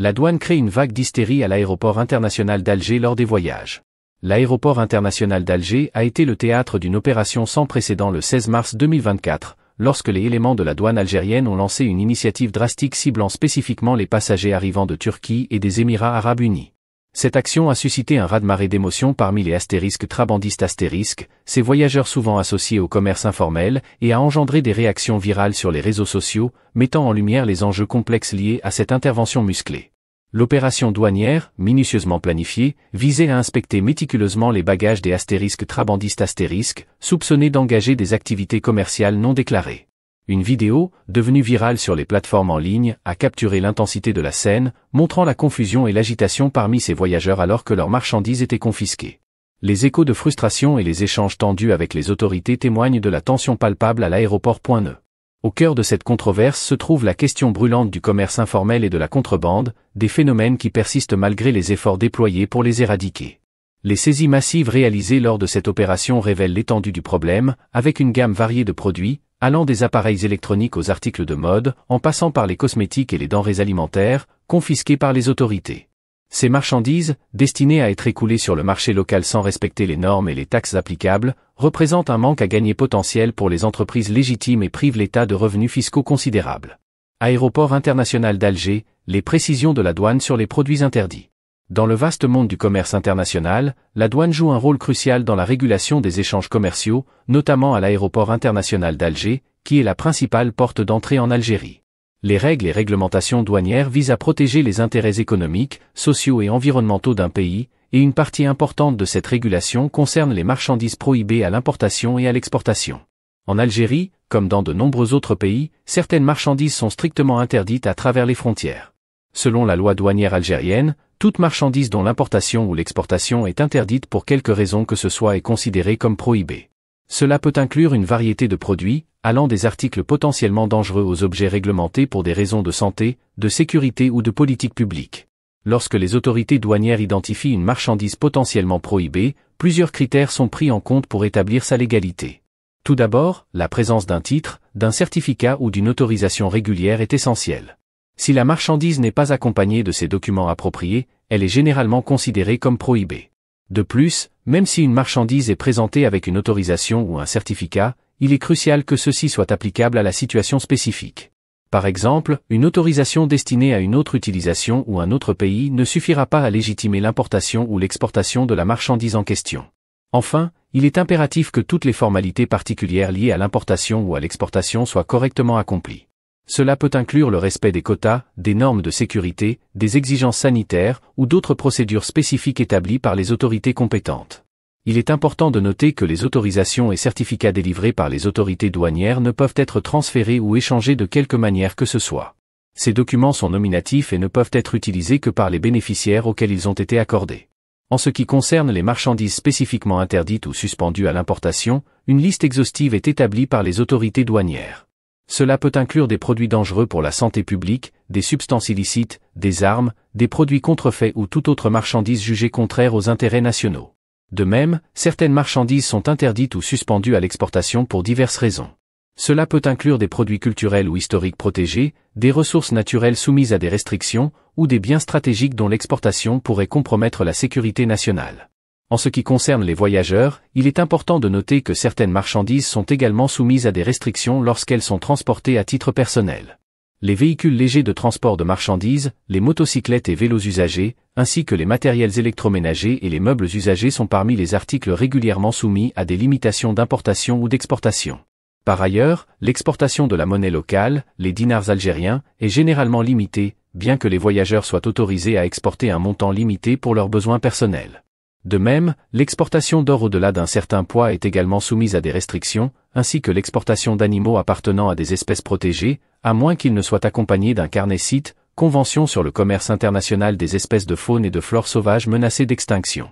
La douane crée une vague d'hystérie à l'aéroport international d'Alger lors des voyages. L'aéroport international d'Alger a été le théâtre d'une opération sans précédent le 16 mars 2024, lorsque les éléments de la douane algérienne ont lancé une initiative drastique ciblant spécifiquement les passagers arrivant de Turquie et des Émirats arabes unis. Cette action a suscité un raz-de-marée d'émotions parmi les astérisques trabandistes astérisques, ces voyageurs souvent associés au commerce informel, et a engendré des réactions virales sur les réseaux sociaux, mettant en lumière les enjeux complexes liés à cette intervention musclée. L'opération douanière, minutieusement planifiée, visait à inspecter méticuleusement les bagages des astérisques trabandistes astérisques, soupçonnés d'engager des activités commerciales non déclarées. Une vidéo, devenue virale sur les plateformes en ligne, a capturé l'intensité de la scène, montrant la confusion et l'agitation parmi ces voyageurs alors que leurs marchandises étaient confisquées. Les échos de frustration et les échanges tendus avec les autorités témoignent de la tension palpable à l'aéroport. Au cœur de cette controverse se trouve la question brûlante du commerce informel et de la contrebande, des phénomènes qui persistent malgré les efforts déployés pour les éradiquer. Les saisies massives réalisées lors de cette opération révèlent l'étendue du problème, avec une gamme variée de produits, allant des appareils électroniques aux articles de mode, en passant par les cosmétiques et les denrées alimentaires, confisqués par les autorités. Ces marchandises, destinées à être écoulées sur le marché local sans respecter les normes et les taxes applicables, représentent un manque à gagner potentiel pour les entreprises légitimes et privent l'État de revenus fiscaux considérables. Aéroport international d'Alger, les précisions de la douane sur les produits interdits. Dans le vaste monde du commerce international, la douane joue un rôle crucial dans la régulation des échanges commerciaux, notamment à l'aéroport international d'Alger, qui est la principale porte d'entrée en Algérie. Les règles et réglementations douanières visent à protéger les intérêts économiques, sociaux et environnementaux d'un pays, et une partie importante de cette régulation concerne les marchandises prohibées à l'importation et à l'exportation. En Algérie, comme dans de nombreux autres pays, certaines marchandises sont strictement interdites à travers les frontières. Selon la loi douanière algérienne, toute marchandise dont l'importation ou l'exportation est interdite pour quelque raison que ce soit est considérée comme prohibée. Cela peut inclure une variété de produits, allant des articles potentiellement dangereux aux objets réglementés pour des raisons de santé, de sécurité ou de politique publique. Lorsque les autorités douanières identifient une marchandise potentiellement prohibée, plusieurs critères sont pris en compte pour établir sa légalité. Tout d'abord, la présence d'un titre, d'un certificat ou d'une autorisation régulière est essentielle. Si la marchandise n'est pas accompagnée de ces documents appropriés, elle est généralement considérée comme prohibée. De plus, même si une marchandise est présentée avec une autorisation ou un certificat, il est crucial que ceci soit applicable à la situation spécifique. Par exemple, une autorisation destinée à une autre utilisation ou un autre pays ne suffira pas à légitimer l'importation ou l'exportation de la marchandise en question. Enfin, il est impératif que toutes les formalités particulières liées à l'importation ou à l'exportation soient correctement accomplies. Cela peut inclure le respect des quotas, des normes de sécurité, des exigences sanitaires ou d'autres procédures spécifiques établies par les autorités compétentes. Il est important de noter que les autorisations et certificats délivrés par les autorités douanières ne peuvent être transférés ou échangés de quelque manière que ce soit. Ces documents sont nominatifs et ne peuvent être utilisés que par les bénéficiaires auxquels ils ont été accordés. En ce qui concerne les marchandises spécifiquement interdites ou suspendues à l'importation, une liste exhaustive est établie par les autorités douanières. Cela peut inclure des produits dangereux pour la santé publique, des substances illicites, des armes, des produits contrefaits ou toute autre marchandise jugée contraire aux intérêts nationaux. De même, certaines marchandises sont interdites ou suspendues à l'exportation pour diverses raisons. Cela peut inclure des produits culturels ou historiques protégés, des ressources naturelles soumises à des restrictions, ou des biens stratégiques dont l'exportation pourrait compromettre la sécurité nationale. En ce qui concerne les voyageurs, il est important de noter que certaines marchandises sont également soumises à des restrictions lorsqu'elles sont transportées à titre personnel. Les véhicules légers de transport de marchandises, les motocyclettes et vélos usagés, ainsi que les matériels électroménagers et les meubles usagés sont parmi les articles régulièrement soumis à des limitations d'importation ou d'exportation. Par ailleurs, l'exportation de la monnaie locale, les dinars algériens, est généralement limitée, bien que les voyageurs soient autorisés à exporter un montant limité pour leurs besoins personnels. De même, l'exportation d'or au-delà d'un certain poids est également soumise à des restrictions, ainsi que l'exportation d'animaux appartenant à des espèces protégées, à moins qu'ils ne soient accompagnés d'un carnet site, Convention sur le commerce international des espèces de faune et de flore sauvages menacées d'extinction.